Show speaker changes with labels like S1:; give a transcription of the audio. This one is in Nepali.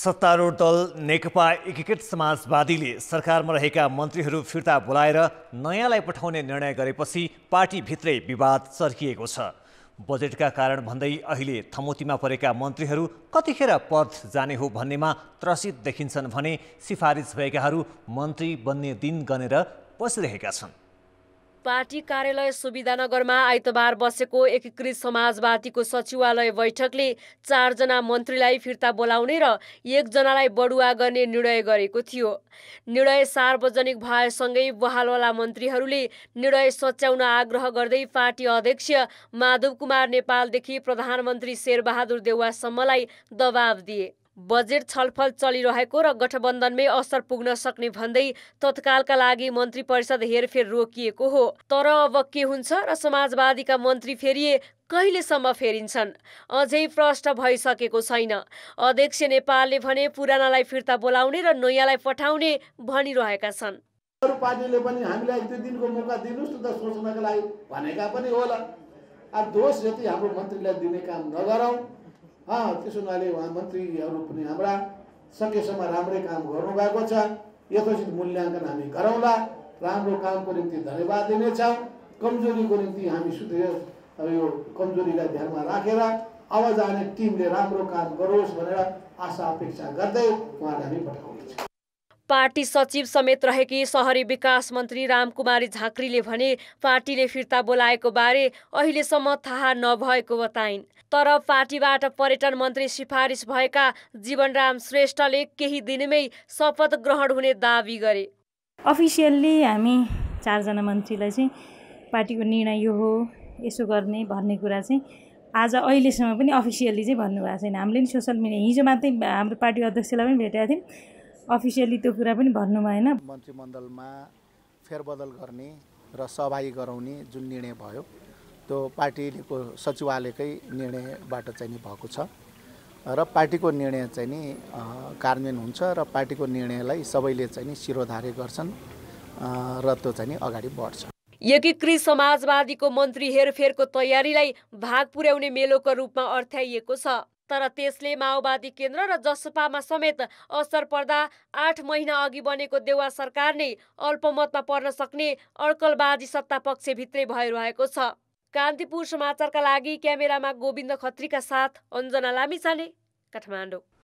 S1: सत्तारूढ दल नेकपा एकीकृत समाजवादीले सरकारमा रहेका मन्त्रीहरू फिर्ता बोलाएर नयाँलाई पठाउने निर्णय गरेपछि पार्टीभित्रै विवाद चर्किएको छ बजेटका कारण भन्दै अहिले थमोतीमा परेका मन्त्रीहरू कतिखेर पद जाने हो भन्नेमा त्रसित देखिन्छन् भने सिफारिस भएकाहरू मन्त्री बन्ने दिन गनेर बसिरहेका छन्
S2: पार्टी कार्यालय सुविधानगरमा आइतबार बसेको एकीकृत समाजवादीको सचिवालय बैठकले चारजना मन्त्रीलाई फिर्ता बोलाउने र एकजनालाई बढुवा गर्ने निर्णय गरेको थियो निर्णय सार्वजनिक भएसँगै बहालवाला मन्त्रीहरूले निर्णय सच्याउन आग्रह गर्दै पार्टी अध्यक्ष माधव कुमार नेपालदेखि प्रधानमन्त्री शेरबहादुर देउवासम्मलाई दबाब दिए बजेट छलफल चलिरहेको र गठबन्धनमै असर पुग्न सक्ने भन्दै तत्कालका लागि मन्त्री परिषद हेरफेर रोकिएको हो तर अब के हुन्छ र समाजवादीका मन्त्री फेरिए कहिलेसम्म फेरिन्छन् अझै प्रष्ट भइसकेको छैन अध्यक्ष नेपालले भने पुरानालाई फिर्ता बोलाउने र नयाँलाई पठाउने भनिरहेका छन् पनि
S3: हामीलाई त्यो दिनको मौका दिनुहोस् त सोच्नका लागि भनेका पनि होला दोष जति हाम्रो मन्त्रीलाई दिने काम नगरौँ त्यसो हुनाले उहाँ मन्त्रीहरू पनि हाम्रा सकेसम्म राम्रै काम गर्नुभएको छ यथोचित मूल्याङ्कन हामी गरौँला राम्रो कामको निम्ति धन्यवाद दिनेछौँ कमजोरीको निम्ति हामी सुध यो कमजोरीलाई ध्यानमा राखेर अब जाने टिमले राम्रो काम गरोस् भनेर आशा अपेक्षा गर्दै उहाँलाई हामी
S2: पठाउनेछौँ पार्टी सचिव समेत रहेकी सहरी विकास मन्त्री रामकुमारी झाँक्रीले भने पार्टीले फिर्ता बोलाएको बारे अहिलेसम्म थाहा नभएको बताइन् तर पार्टीबाट पर्यटन मन्त्री सिफारिस भएका जीवनराम श्रेष्ठले केही दिनमै शपथ ग्रहण हुने दावी गरे
S4: अफिसियल्ली हामी चारजना मन्त्रीलाई चाहिँ पार्टीको निर्णय यो हो यसो गर्ने भन्ने कुरा चाहिँ आज अहिलेसम्म पनि अफिसियल्ली चाहिँ भन्नुभएको छैन हामीले नि सोसियल मिडिया हिजो मात्रै हाम्रो पार्टी अध्यक्षलाई पनि भेटेका थियौँ अफिसियली त्यो कुरा पनि भन्नु भएन मन्त्रीमण्डलमा
S5: फेरबदल गर्ने र सहभागी गराउने जुन निर्णय भयो त्यो पार्टीको सचिवालयकै निर्णयबाट चाहिँ नि भएको छ र पार्टीको निर्णय चाहिँ नि कार्यान्वयन हुन्छ र पार्टीको निर्णयलाई सबैले चाहिँ नि शिरोधार्य गर्छन् र त्यो चाहिँ नि अगाडि बढ्छ
S2: एकीकृत समाजवादीको मन्त्री हेरफेरको तयारीलाई भाग पुर्याउने मेलोको रूपमा अर्थ्याइएको छ तर त्यसले माओवादी केन्द्र र जसपामा समेत असर पर्दा आठ महिना अघि बनेको देउवा सरकार नै अल्पमतमा पर्न सक्ने अड्कलबाजी सत्ता पक्षभित्रै भइरहेको छ कान्तिपुर समाचारका लागि क्यामेरामा गोविन्द खत्रीका साथ अञ्जना लामिछाने काठमाडौँ